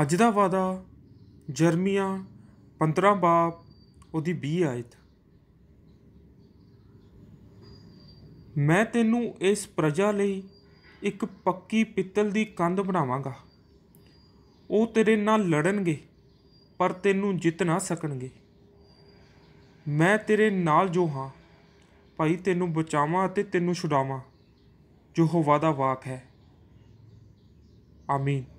ਅੱਜ ਦਾ ਵਾਦਾ ਜਰਮੀਆ 15 ਬਾਪ ਉਹਦੀ 20 ਆਇਤ ਮੈਂ ਤੈਨੂੰ ਇਸ ਪ੍ਰਜਾ ਲਈ ਇੱਕ ਪੱਕੀ ਪਿੱਤਲ ਦੀ ਕੰਧ ਬਣਾਵਾਂਗਾ ਉਹ ਤੇਰੇ ਨਾਲ ਲੜਨਗੇ ਪਰ ਤੈਨੂੰ ਜਿੱਤ ਨਾ ਸਕਣਗੇ ਮੈਂ ਤੇਰੇ ਨਾਲ ਜੋ ਹਾਂ ਭਾਈ ਤੈਨੂੰ ਬਚਾਵਾਂ ਅਤੇ ਤੈਨੂੰ ਛੁਡਾਵਾਂ ਜੋ ਹੋਵਾ ਦਾ ਵਾਕ ਹੈ ਆਮੀਨ